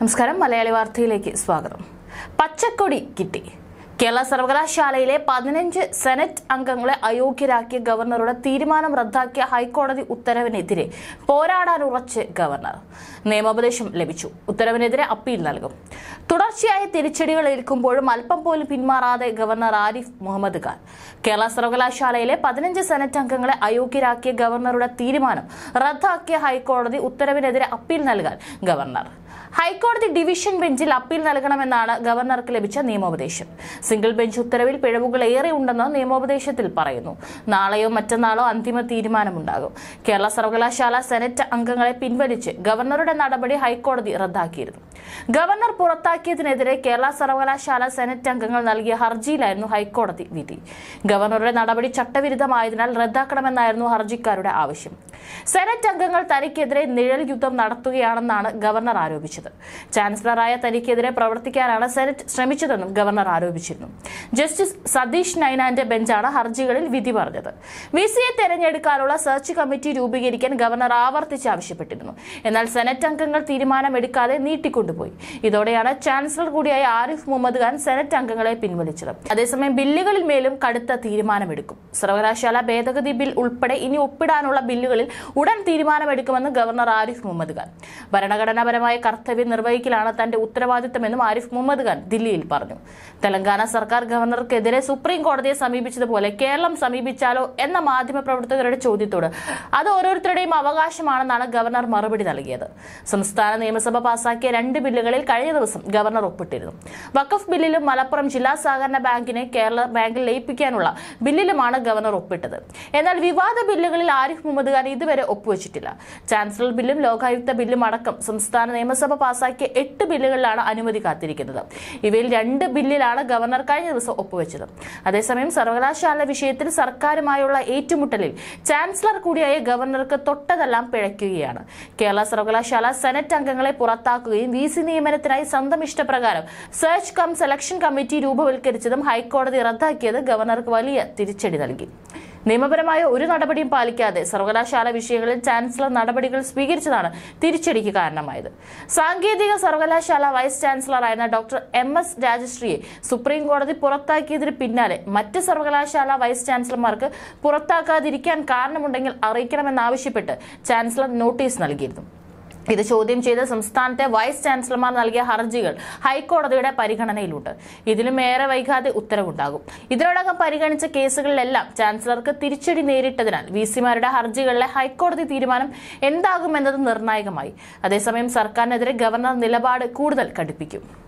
നമസ്കാരം മലയാളി വാർത്തയിലേക്ക് സ്വാഗതം പച്ചക്കൊടി കിട്ടി കേരള സർവകലാശാലയിലെ പതിനഞ്ച് സെനറ്റ് അംഗങ്ങളെ അയോഗ്യരാക്കിയ ഗവർണറുടെ തീരുമാനം റദ്ദാക്കിയ ഹൈക്കോടതി ഉത്തരവിനെതിരെ പോരാടാൻ ഉറച്ച് ഗവർണർ നിയമോപദേശം ലഭിച്ചു ഉത്തരവിനെതിരെ അപ്പീൽ നൽകും തുടർച്ചയായ തിരിച്ചടികൾ ഏൽക്കുമ്പോഴും അല്പം പോലും പിന്മാറാതെ ഗവർണർ ആരിഫ് മുഹമ്മദ് ഖാൻ കേരള സർവകലാശാലയിലെ പതിനഞ്ച് സെനറ്റ് അംഗങ്ങളെ അയോഗ്യരാക്കിയ ഗവർണറുടെ തീരുമാനം റദ്ദാക്കിയ ഹൈക്കോടതി ഉത്തരവിനെതിരെ അപ്പീൽ നൽകാൻ ഗവർണർ ഹൈക്കോടതി ഡിവിഷൻ ബെഞ്ചിൽ അപ്പീൽ നൽകണമെന്നാണ് ഗവർണർക്ക് ലഭിച്ച നിയമോപദേശം സിംഗിൾ ബെഞ്ച് ഉത്തരവിൽ പിഴവുകൾ ഏറെ ഉണ്ടെന്ന് നിയമോപദേശത്തിൽ പറയുന്നു നാളെയോ മറ്റന്നാളോ അന്തിമ തീരുമാനമുണ്ടാകും കേരള സർവകലാശാല സെനറ്റ് അംഗങ്ങളെ പിൻവലിച്ച് ഗവർണറുടെ നടപടി ഹൈക്കോടതി റദ്ദാക്കിയിരുന്നു ഗവർണർ പുറത്താക്കിയതിനെതിരെ കേരള സർവകലാശാല സെനറ്റ് അംഗങ്ങൾ നൽകിയ ഹർജിയിലായിരുന്നു ഹൈക്കോടതി വിധി ഗവർണറുടെ നടപടി ചട്ടവിരുദ്ധമായതിനാൽ റദ്ദാക്കണമെന്നായിരുന്നു ഹർജിക്കാരുടെ ആവശ്യം സെനറ്റ് അംഗങ്ങൾ തനിക്കെതിരെ നിഴൽ യുദ്ധം നടത്തുകയാണെന്നാണ് ഗവർണർ ആരോപിച്ചത് ചാൻസലറായ തനിക്കെതിരെ പ്രവർത്തിക്കാനാണ് സെനറ്റ് ശ്രമിച്ചതെന്നും ഗവർണർ ആരോപിച്ചിരുന്നു ജസ്റ്റിസ് സതീഷ് നൈനാന്റെ ബെഞ്ചാണ് ഹർജികളിൽ വിധി പറഞ്ഞത് വി സിയെ തെരഞ്ഞെടുക്കാനുള്ള സെർച്ച് കമ്മിറ്റി രൂപീകരിക്കാൻ ഗവർണർ ആവർത്തിച്ച് ആവശ്യപ്പെട്ടിരുന്നു എന്നാൽ സെനറ്റ് അംഗങ്ങൾ തീരുമാനമെടുക്കാതെ നീട്ടിക്കൊണ്ടു കൊണ്ടുപോയി ഇതോടെയാണ് ചാൻസലർ കൂടിയായ ആരിഫ് മുഹമ്മദ് ഖാൻ സെനറ്റ് അംഗങ്ങളെ പിൻവലിച്ചത് അതേസമയം ബില്ലുകളിൽ മേലും കടുത്ത തീരുമാനമെടുക്കും സർവകലാശാല ഭേദഗതി ബിൽ ഉൾപ്പെടെ ഇനി ഒപ്പിടാനുള്ള ബില്ലുകളിൽ ഉടൻ തീരുമാനമെടുക്കുമെന്ന് ഗവർണർ ആരിഫ് മുഹമ്മദ് ഖാൻ ഭരണഘടനാപരമായ കർത്തവ്യം നിർവഹിക്കലാണ് തന്റെ ഉത്തരവാദിത്തമെന്നും ആരിഫ് മുഹമ്മദ് ഖാൻ ദില്ലിയിൽ പറഞ്ഞു തെലങ്കാന സർക്കാർ ഗവർണർക്കെതിരെ സുപ്രീം കോടതിയെ സമീപിച്ചതുപോലെ കേരളം സമീപിച്ചാലോ എന്ന മാധ്യമപ്രവർത്തകരുടെ ചോദ്യത്തോട് അത് ഓരോരുത്തരുടെയും അവകാശമാണെന്നാണ് ഗവർണർ മറുപടി നൽകിയത് സംസ്ഥാന നിയമസഭ പാസാക്കിയ രണ്ട് രണ്ട് ബില്ലുകളിൽ കഴിഞ്ഞ ദിവസം ഗവർണർ ഒപ്പിട്ടിരുന്നു വഖഫ് ബില്ലിലും മലപ്പുറം ജില്ലാ സഹകരണ ബാങ്കിനെ കേരള ബാങ്കിൽ ലയിപ്പിക്കാനുള്ള ബില്ലിലുമാണ് ഗവർണർ ഒപ്പിട്ടത് എന്നാൽ വിവാദ ബില്ലുകളിൽ ആരിഫ് മുഹമ്മദ് ഖാൻ ഇതുവരെ ഒപ്പുവച്ചിട്ടില്ല ചാൻസലർ ബില്ലും ലോകായുക്ത ബില്ലും അടക്കം സംസ്ഥാന നിയമസഭ പാസാക്കിയ എട്ട് ബില്ലുകളിലാണ് അനുമതി കാത്തിരിക്കുന്നത് ഇവയിൽ രണ്ട് ബില്ലിലാണ് ഗവർണർ കഴിഞ്ഞ ദിവസം ഒപ്പുവച്ചത് അതേസമയം സർവകലാശാല വിഷയത്തിൽ സർക്കാരുമായുള്ള ഏറ്റുമുട്ടലിൽ ചാൻസലർ കൂടിയായ ഗവർണർക്ക് തൊട്ടതെല്ലാം പിഴയ്ക്കുകയാണ് കേരള സർവകലാശാല സെനറ്റ് അംഗങ്ങളെ പുറത്താക്കുകയും വി സി നിയമനത്തിനായി സ്വന്തം ഇഷ്ടപ്രകാരം സെർച്ച് കം സെലക്ഷൻ കമ്മിറ്റി രൂപവൽക്കരിച്ചതും ഹൈക്കോടതി റദ്ദാക്കിയത് ഗവർണർക്ക് വലിയ തിരിച്ചടി നൽകി നിയമപരമായ ഒരു നടപടിയും പാലിക്കാതെ സർവകലാശാല വിഷയങ്ങളിൽ ചാൻസലർ നടപടികൾ സ്വീകരിച്ചതാണ് തിരിച്ചടിക്ക് കാരണമായത് സാങ്കേതിക സർവകലാശാല വൈസ് ചാൻസലറായിരുന്ന ഡോക്ടർ എം എസ് രാജശ്രീയെ സുപ്രീം കോടതി പുറത്താക്കിയതിന് പിന്നാലെ മറ്റ് സർവകലാശാല വൈസ് ചാൻസലർമാർക്ക് പുറത്താക്കാതിരിക്കാൻ കാരണമുണ്ടെങ്കിൽ അറിയിക്കണമെന്നാവശ്യപ്പെട്ട് ചാൻസലർ നോട്ടീസ് നൽകിയിരുന്നു ഇത് ചോദ്യം ചെയ്ത് സംസ്ഥാനത്തെ വൈസ് ചാൻസലർമാർ നൽകിയ ഹർജികൾ ഹൈക്കോടതിയുടെ പരിഗണനയിലുണ്ട് ഇതിലും ഏറെ വൈകാതെ ഉത്തരവുണ്ടാകും ഇതിനോടകം പരിഗണിച്ച കേസുകളിലെല്ലാം ചാൻസലർക്ക് തിരിച്ചടി നേരിട്ടതിനാൽ വി സിമാരുടെ ഹർജികളിലെ ഹൈക്കോടതി തീരുമാനം എന്താകുമെന്നത് നിർണായകമായി അതേസമയം സർക്കാരിനെതിരെ ഗവർണർ നിലപാട് കൂടുതൽ കടുപ്പിക്കും